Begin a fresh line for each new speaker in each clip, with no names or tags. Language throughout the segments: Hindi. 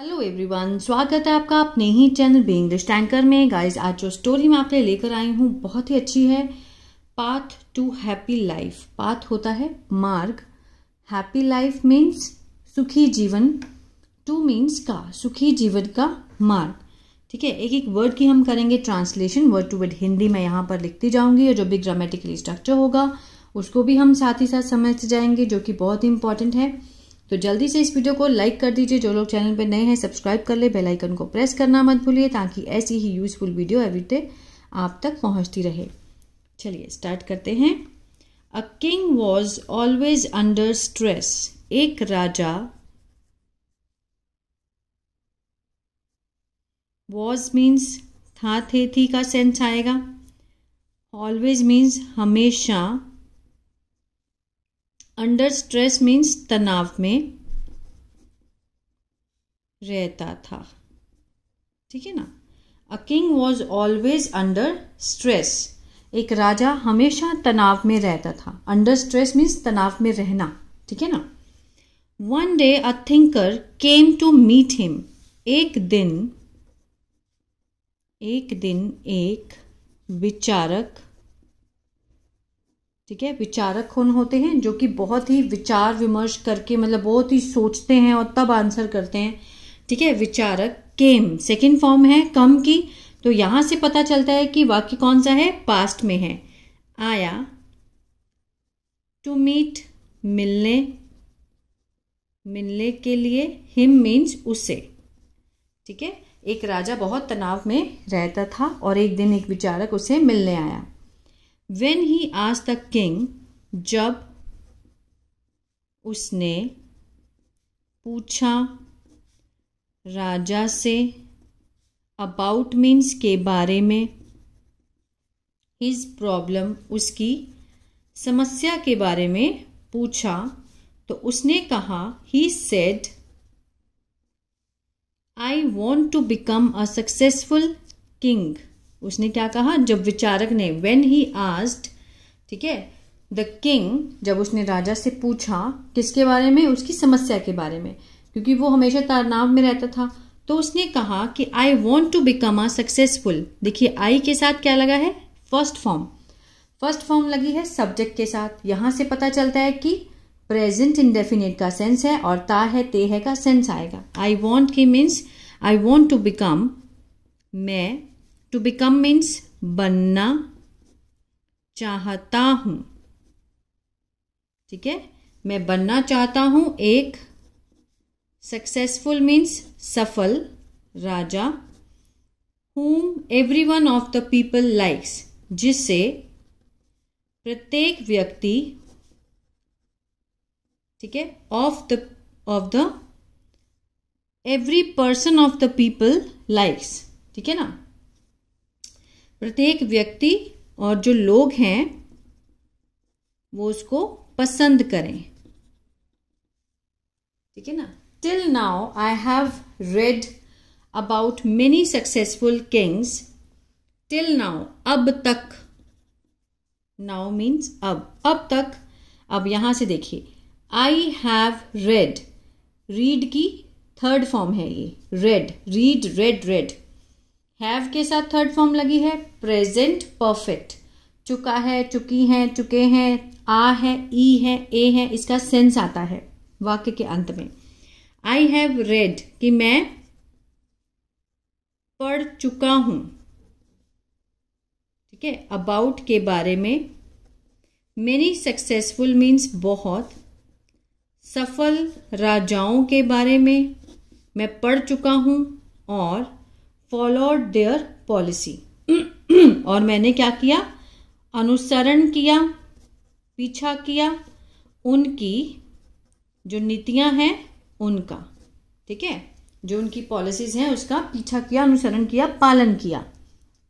हेलो एवरीवन स्वागत है आपका अपने ही चैनल बी इंग्लिश टैंकर में गाइस आज जो स्टोरी मैं आपके लिए लेकर आई हूँ बहुत ही अच्छी है path to happy life path होता है मार्ग हैप्पी लाइफ मीन्स सुखी जीवन टू मीन्स का सुखी जीवन का मार्ग ठीक है एक एक वर्ड की हम करेंगे translation word to word Hindi मैं यहाँ पर लिखती जाऊँगी और जो भी ग्रामेटिकली स्ट्रक्चर होगा उसको भी हम साथ ही साथ समझते जाएंगे जो कि बहुत इंपॉर्टेंट है तो जल्दी से इस वीडियो को लाइक कर दीजिए जो लोग चैनल पर नए हैं सब्सक्राइब कर ले बेलाइकन को प्रेस करना मत भूलिए ताकि ऐसी ही यूजफुल वीडियो एवरीडे आप तक पहुँचती रहे चलिए स्टार्ट करते हैं a king was always under stress एक राजा वॉज मीन्स था थे थी का सेंस आएगा ऑलवेज मीन्स हमेशा अंडर स्ट्रेस मीन्स तनाव में रहता था ठीक है ना a king was always under stress एक राजा हमेशा तनाव में रहता था अंडर स्ट्रेस मीन्स तनाव में रहना ठीक है ना one day a thinker came to meet him एक दिन एक दिन एक विचारक ठीक है विचारक कौन होते हैं जो कि बहुत ही विचार विमर्श करके मतलब बहुत ही सोचते हैं और तब आंसर करते हैं ठीक है विचारक केम सेकेंड फॉर्म है कम की तो यहां से पता चलता है कि वाक्य कौन सा है पास्ट में है आया टू मीट मिलने मिलने के लिए हिम मीन्स उसे ठीक है एक राजा बहुत तनाव में रहता था और एक दिन एक विचारक उसे मिलने आया वेन ही आज द किंग जब उसने पूछा राजा से अबाउट मीन्स के बारे में हिज प्रॉब्लम उसकी समस्या के बारे में पूछा तो उसने कहा he said I want to become a successful king उसने क्या कहा जब विचारक ने वेन ही आस्ट ठीक है द किंग जब उसने राजा से पूछा किसके बारे में उसकी समस्या के बारे में क्योंकि वो हमेशा तनाव में रहता था तो उसने कहा कि I want to become a successful देखिए आई के साथ क्या लगा है फर्स्ट फॉर्म फर्स्ट फॉर्म लगी है सब्जेक्ट के साथ यहाँ से पता चलता है कि प्रेजेंट इनडेफिनेट का सेंस है और ता है ते है का सेंस आएगा आई वॉन्ट की means I want to become मैं टू बिकम मीन्स बनना चाहता हूं ठीक है मैं बनना चाहता हूं एक सक्सेसफुल मीन्स सफल राजा whom every one of the people likes जिससे प्रत्येक व्यक्ति ठीक है of the of the every person of the people likes ठीक है ना प्रत्येक व्यक्ति और जो लोग हैं वो उसको पसंद करें ठीक है ना till now I have read about many successful kings till now अब तक नाउ मीन्स अब अब तक अब यहां से देखिए आई हैव रेड रीड की थर्ड फॉर्म है ये read read read read have के साथ थर्ड फॉर्म लगी है प्रेजेंट परफेक्ट चुका है चुकी है चुके हैं आ है ई है ए है इसका सेंस आता है वाक्य के अंत में आई हैव रेड कि मैं पढ़ चुका हूँ ठीक है अबाउट के बारे में मेनी सक्सेसफुल मीन्स बहुत सफल राजाओं के बारे में मैं पढ़ चुका हूं और फॉलोड देयर पॉलिसी और मैंने क्या किया अनुसरण किया पीछा किया उनकी जो नीतियां हैं उनका ठीक है जो उनकी पॉलिसीज हैं उसका पीछा किया अनुसरण किया पालन किया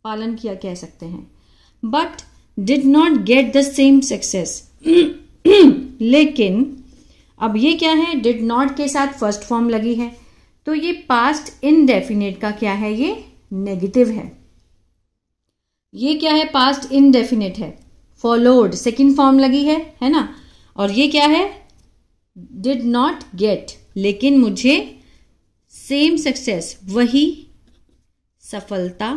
पालन किया कह सकते हैं but did not get the same success लेकिन अब ये क्या है डिड नॉट के साथ फर्स्ट फॉर्म लगी है तो ये पास्ट इनडेफिनेट का क्या है ये नेगेटिव है ये क्या है पास्ट इनडेफिनेट है फॉलोड सेकेंड फॉर्म लगी है है ना और ये क्या है डिड नॉट गेट लेकिन मुझे सेम सक्सेस वही सफलता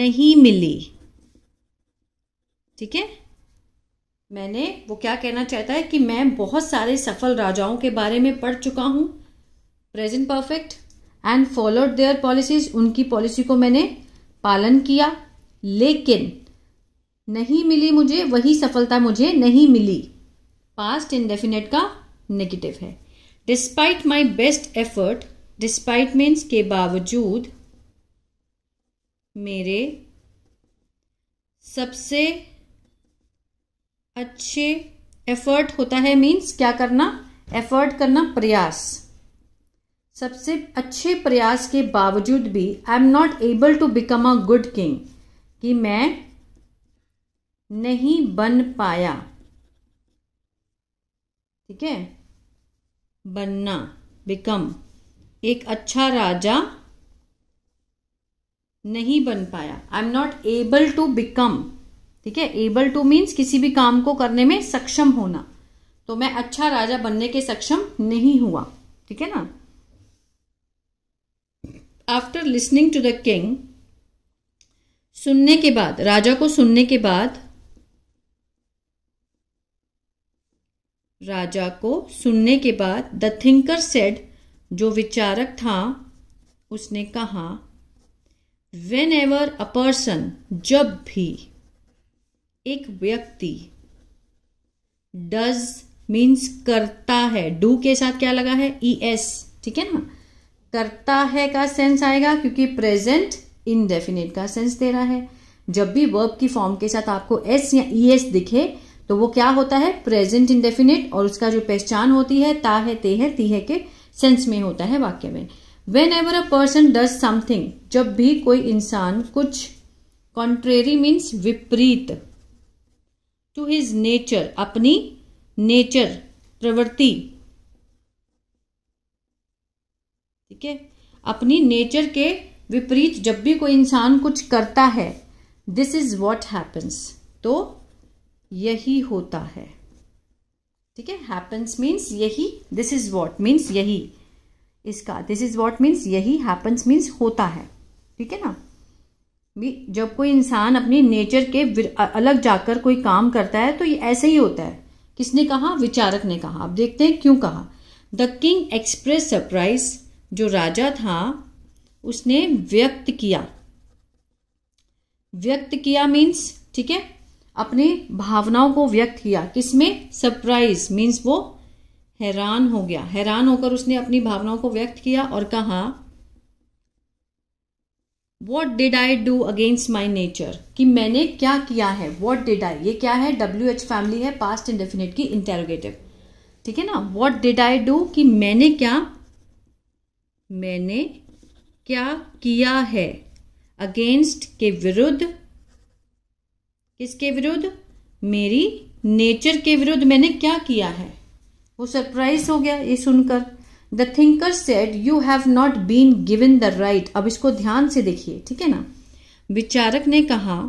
नहीं मिली ठीक है मैंने वो क्या कहना चाहता है कि मैं बहुत सारे सफल राजाओं के बारे में पढ़ चुका हूं present perfect and followed their policies उनकी पॉलिसी को मैंने पालन किया लेकिन नहीं मिली मुझे वही सफलता मुझे नहीं मिली पास्ट इनडेफिनेट का नेगेटिव है despite my best effort despite means के बावजूद मेरे सबसे अच्छे एफर्ट होता है मीन्स क्या करना एफर्ट करना प्रयास सबसे अच्छे प्रयास के बावजूद भी I am not able to become a good king कि मैं नहीं बन पाया ठीक है बनना बिकम एक अच्छा राजा नहीं बन पाया I am not able to become ठीक है एबल टू मीन्स किसी भी काम को करने में सक्षम होना तो मैं अच्छा राजा बनने के सक्षम नहीं हुआ ठीक है ना after listening to the king सुनने के बाद राजा को सुनने के बाद राजा को सुनने के बाद द थिंकर सेड जो विचारक था उसने कहा वेन एवर अ पर्सन जब भी एक व्यक्ति डज मीन्स करता है डू के साथ क्या लगा है ई e एस ठीक है ना करता है का सेंस आएगा क्योंकि प्रेजेंट इनडेफिनेट का सेंस दे रहा है जब भी वर्ब की फॉर्म के साथ आपको एस या ई एस दिखे तो वो क्या होता है प्रेजेंट इनडेफिनेट और उसका जो पहचान होती है ता है ते है ती है के सेंस में होता है वाक्य में whenever a person does something जब भी कोई इंसान कुछ कॉन्ट्रेरी मीन्स विपरीत टू हिज नेचर अपनी नेचर प्रवृत्ति ठीक है अपनी नेचर के विपरीत जब भी कोई इंसान कुछ करता है दिस इज वॉट हैपन्स तो यही होता है ठीक है हैपन्स मीन्स यही दिस इज वॉट मीन्स यही इसका दिस इज वॉट मीन्स यही हैपन्स मीन्स होता है ठीक है ना जब कोई इंसान अपनी नेचर के अलग जाकर कोई काम करता है तो ये ऐसे ही होता है किसने कहा विचारक ने कहा आप देखते हैं क्यों कहा द किंग एक्सप्रेस सरप्राइज जो राजा था उसने व्यक्त किया व्यक्त किया मीन्स ठीक है अपने भावनाओं को व्यक्त किया किसमें सरप्राइज मीन्स वो हैरान हो गया हैरान होकर उसने अपनी भावनाओं को व्यक्त किया और कहा what did I do against my nature कि मैंने क्या किया है वॉट डिड आई ये क्या है डब्ल्यू एच फैमिली है पास्ट इंडेफिनेट की इंटेरोगेटिव ठीक है ना वॉट डिड आई डू कि मैंने क्या मैंने क्या किया है अगेंस्ट के विरुद्ध किसके विरुद्ध मेरी नेचर के विरुद्ध मैंने क्या किया है वो सरप्राइज हो गया ये सुनकर the thinker said you have not been given the right अब इसको ध्यान से देखिए ठीक है ना विचारक ने कहा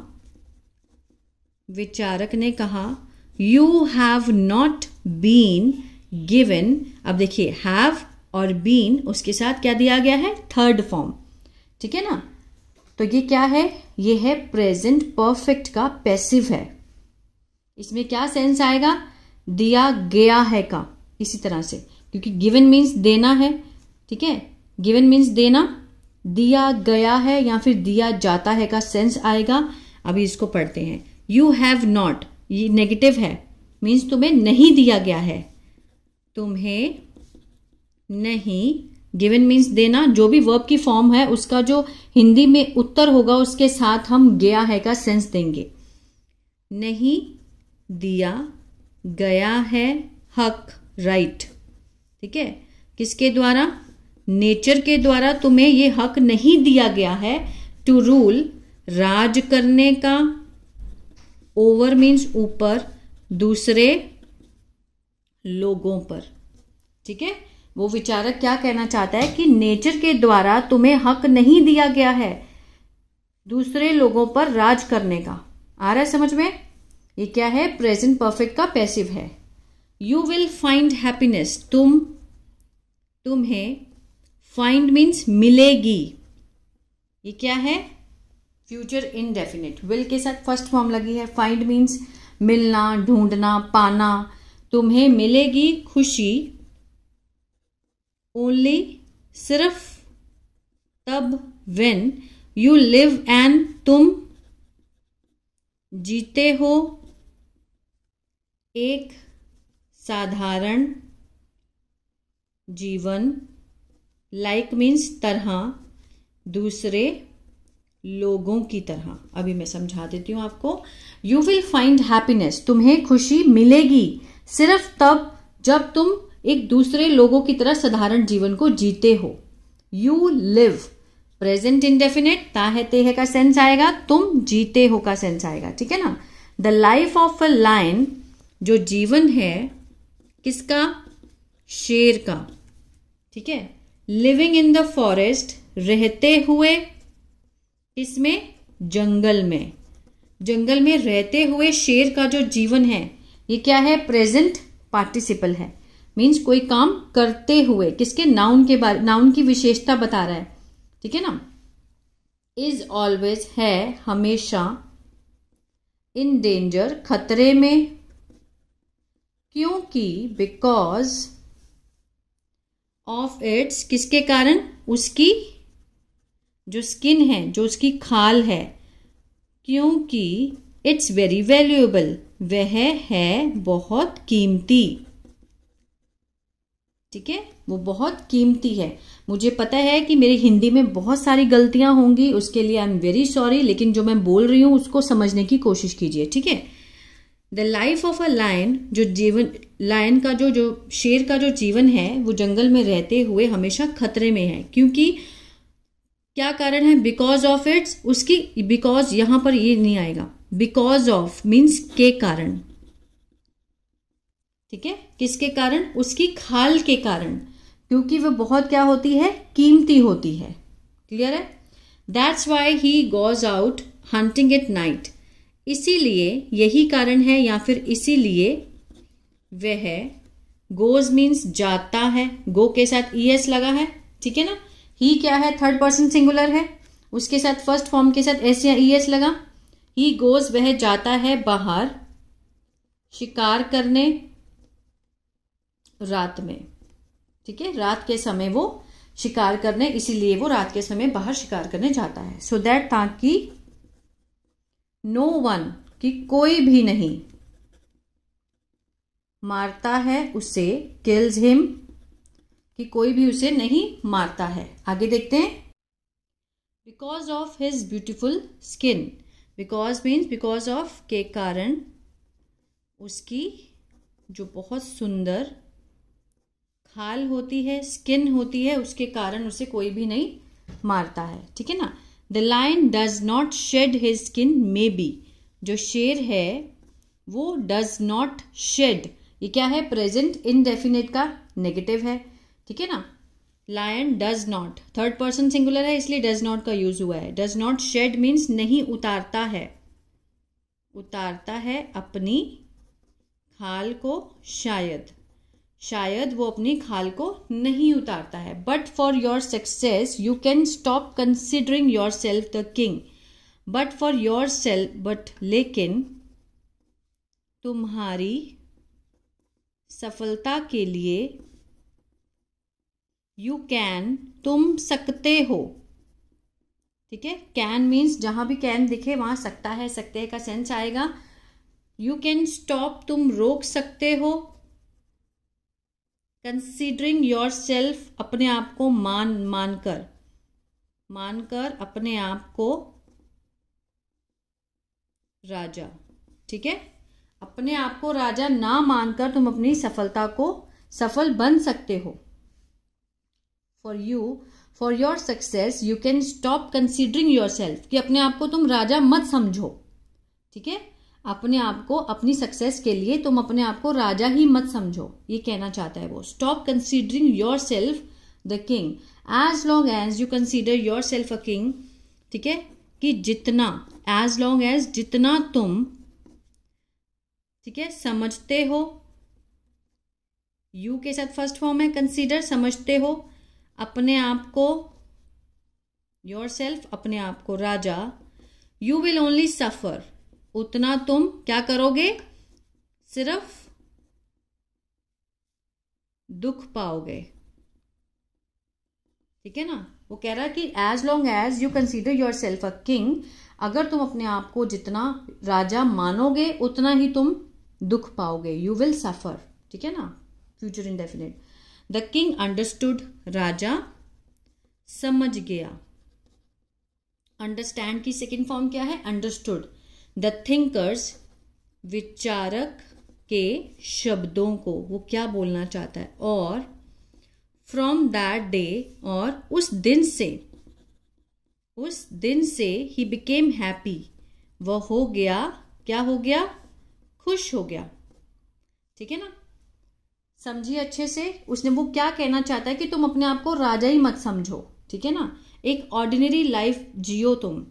विचारक ने कहा you have not been given अब देखिए हैव और बीन उसके साथ क्या दिया गया है थर्ड फॉर्म ठीक है ना तो ये क्या है ये है प्रेजेंट परफेक्ट का पैसिव है इसमें क्या सेंस आएगा दिया गया है का इसी तरह से क्योंकि गिवन मीन्स देना है ठीक है गिवन मीन्स देना दिया गया है या फिर दिया जाता है का सेंस आएगा अभी इसको पढ़ते हैं यू हैव नॉट ये नेगेटिव है मीन्स तुम्हें नहीं दिया गया है तुम्हें नहीं गिवन मीन्स देना जो भी वर्ब की फॉर्म है उसका जो हिंदी में उत्तर होगा उसके साथ हम गया है का सेंस देंगे नहीं दिया गया है हक राइट ठीक है किसके द्वारा नेचर के द्वारा तुम्हें ये हक नहीं दिया गया है टू रूल राज करने का ओवर मीन्स ऊपर दूसरे लोगों पर ठीक है वो विचारक क्या कहना चाहता है कि नेचर के द्वारा तुम्हें हक नहीं दिया गया है दूसरे लोगों पर राज करने का आ रहा है समझ में ये क्या है प्रेजेंट परफेक्ट का पैसिव है यू विल फाइंड हैप्पीनेस तुम तुम्हें फाइंड मीन्स मिलेगी ये क्या है फ्यूचर इनडेफिनेट विल के साथ फर्स्ट फॉर्म लगी है फाइंड मीन्स मिलना ढूंढना पाना तुम्हें मिलेगी खुशी ओनली सिर्फ तब वेन यू लिव एंड तुम जीते हो एक साधारण जीवन लाइक मीन्स तरह दूसरे लोगों की तरह अभी मैं समझा देती हूँ आपको यू विल फाइंड हैप्पीनेस तुम्हें खुशी मिलेगी सिर्फ तब जब तुम एक दूसरे लोगों की तरह साधारण जीवन को जीते हो यू लिव प्रेजेंट इनडेफिनेट ताहे तेह का सेंस आएगा तुम जीते हो का सेंस आएगा ठीक है ना the life of a line जो जीवन है किसका शेर का ठीक है लिविंग इन द फॉरेस्ट रहते हुए इसमें जंगल में जंगल में रहते हुए शेर का जो जीवन है ये क्या है प्रेजेंट पार्टिसिपल है मीन्स कोई काम करते हुए किसके नाउन के बारे नाउन की विशेषता बता रहा है ठीक है ना इज ऑलवेज है हमेशा इन डेंजर खतरे में क्योंकि बिकॉज ऑफ इट्स किसके कारण उसकी जो स्किन है जो उसकी खाल है क्योंकि इट्स वेरी वैल्यूएबल वह है बहुत कीमती ठीक है वो बहुत कीमती है मुझे पता है कि मेरी हिंदी में बहुत सारी गलतियां होंगी उसके लिए आई एम वेरी सॉरी लेकिन जो मैं बोल रही हूँ उसको समझने की कोशिश कीजिए ठीक है the life of a lion जो जीवन लायन का जो जो शेर का जो जीवन है वो जंगल में रहते हुए हमेशा खतरे में है क्योंकि क्या कारण है बिकॉज ऑफ इट्स उसकी बिकॉज यहाँ पर ये नहीं आएगा बिकॉज ऑफ मीन्स के कारण ठीक है किसके कारण उसकी खाल के कारण क्योंकि वह बहुत क्या होती है कीमती होती है क्लियर है that's why he goes out hunting it night इसीलिए यही कारण है या फिर इसीलिए वह गोज मीन्स जाता है गो के साथ ई e एस लगा है ठीक है ना ही क्या है थर्ड पर्सन सिंगुलर है उसके साथ फर्स्ट फॉर्म के साथ एस या ई e एस लगा ही गोज वह जाता है बाहर शिकार करने रात में ठीक है रात के समय वो शिकार करने इसीलिए वो रात के समय बाहर शिकार करने जाता है सो दैट ताकि नो वन कि कोई भी नहीं मारता है उसे किल्स हिम कि कोई भी उसे नहीं मारता है आगे देखते हैं because of his beautiful skin because means because of के कारण उसकी जो बहुत सुंदर खाल होती है स्किन होती है उसके कारण उसे कोई भी नहीं मारता है ठीक है ना the lion does not shed his skin may be जो शेर है वो डज नॉट शेड ये क्या है प्रेजेंट इनडेफिनेट का नेगेटिव है ठीक है ना lion does not third person singular है इसलिए डज नॉट का यूज हुआ है डज नॉट शेड मीन्स नहीं उतारता है उतारता है अपनी खाल को शायद शायद वो अपनी खाल को नहीं उतारता है but for your success you can stop considering yourself the king but for yourself but लेकिन तुम्हारी सफलता के लिए यू कैन तुम सकते हो ठीक है कैन मीन्स जहां भी कैन दिखे वहां सकता है सकते है का सेंस आएगा यू कैन स्टॉप तुम रोक सकते हो कंसिडरिंग योर सेल्फ अपने आप को मान मानकर मानकर अपने आप को राजा ठीक है अपने आप को राजा ना मानकर तुम अपनी सफलता को सफल बन सकते हो for you for your success you can stop considering yourself कि अपने आप को तुम राजा मत समझो ठीक है अपने आप को अपनी सक्सेस के लिए तुम अपने आप को राजा ही मत समझो ये कहना चाहता है वो stop considering yourself the king as long as you consider yourself a king ठीक है कि जितना एज लॉन्ग एज जितना तुम ठीक है समझते हो यू के साथ फर्स्ट फॉर्म है कंसीडर समझते हो अपने आप को योर सेल्फ अपने आप को राजा यू विल ओनली सफ़र उतना तुम क्या करोगे सिर्फ दुख पाओगे ठीक है ना वो कह रहा है कि as long as you consider yourself a king अगर तुम अपने आप को जितना राजा मानोगे उतना ही तुम दुख पाओगे यू विल सफर ठीक है ना future indefinite the king understood राजा समझ गया अंडरस्टैंड की सेकेंड फॉर्म क्या है अंडरस्टूड द थिंकर्स विचारक के शब्दों को वो क्या बोलना चाहता है और फ्रॉम दैट डे और उस दिन से उस दिन से ही बिकेम हैप्पी वह हो गया क्या हो गया खुश हो गया ठीक है ना समझिए अच्छे से उसने वो क्या कहना चाहता है कि तुम अपने आप को राजा ही मत समझो ठीक है ना एक ऑर्डिनरी लाइफ जियो तुम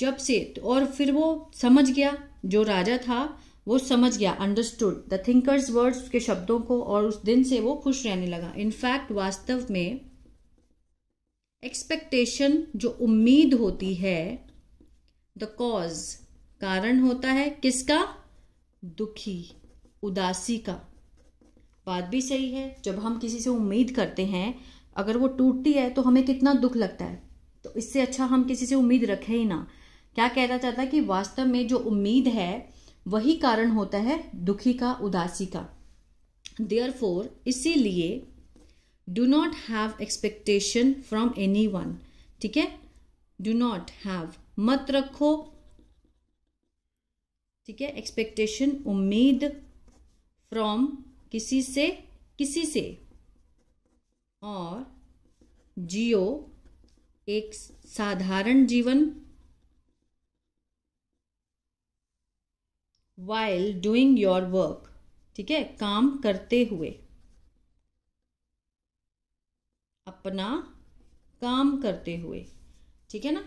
जब से और फिर वो समझ गया जो राजा था वो समझ गया अंडरस्टूड द थिंकर्स वर्ड्स के शब्दों को और उस दिन से वो खुश रहने लगा इनफैक्ट वास्तव में एक्सपेक्टेशन जो उम्मीद होती है द कॉज कारण होता है किसका दुखी उदासी का बात भी सही है जब हम किसी से उम्मीद करते हैं अगर वो टूटती है तो हमें कितना दुख लगता है तो इससे अच्छा हम किसी से उम्मीद रखें ही ना क्या कहना चाहता है कि वास्तव में जो उम्मीद है वही कारण होता है दुखी का उदासी का देयर फोर इसीलिए do not have expectation from anyone ठीक है डू नॉट हैव मत रखो ठीक है एक्सपेक्टेशन उम्मीद फ्रॉम किसी से किसी से और जियो एक साधारण जीवन वाइल डूइंग योर वर्क ठीक है काम करते हुए अपना काम करते हुए ठीक है ना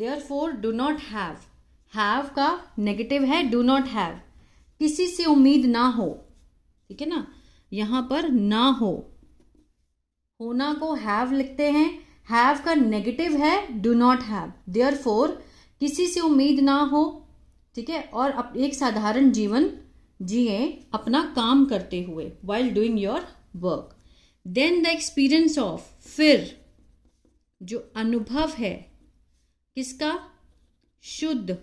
therefore do not have have का नेगेटिव है डू नॉट हैव किसी से उम्मीद ना हो ठीक है ना यहां पर ना हो होना को हैव लिखते हैं हैव का नेगेटिव है do not have therefore किसी से उम्मीद ना हो ठीक है और अप, एक साधारण जीवन जिए अपना काम करते हुए while doing your work then the experience of फिर जो अनुभव है किसका शुद्ध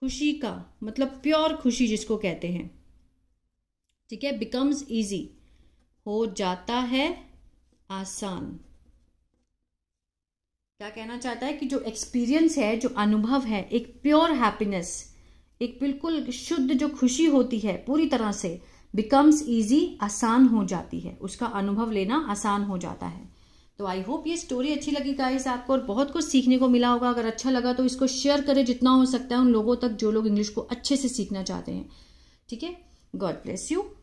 खुशी का मतलब प्योर खुशी जिसको कहते हैं ठीक है बिकम्स इजी हो जाता है आसान क्या कहना चाहता है कि जो एक्सपीरियंस है जो अनुभव है एक प्योर हैप्पीनेस एक बिल्कुल शुद्ध जो खुशी होती है पूरी तरह से बिकम्स ईजी आसान हो जाती है उसका अनुभव लेना आसान हो जाता है तो आई होप ये स्टोरी अच्छी लगी गाइस आपको और बहुत कुछ सीखने को मिला होगा अगर अच्छा लगा तो इसको शेयर करें जितना हो सकता है उन लोगों तक जो लोग इंग्लिश को अच्छे से सीखना चाहते हैं ठीक है गॉड ब्लेस यू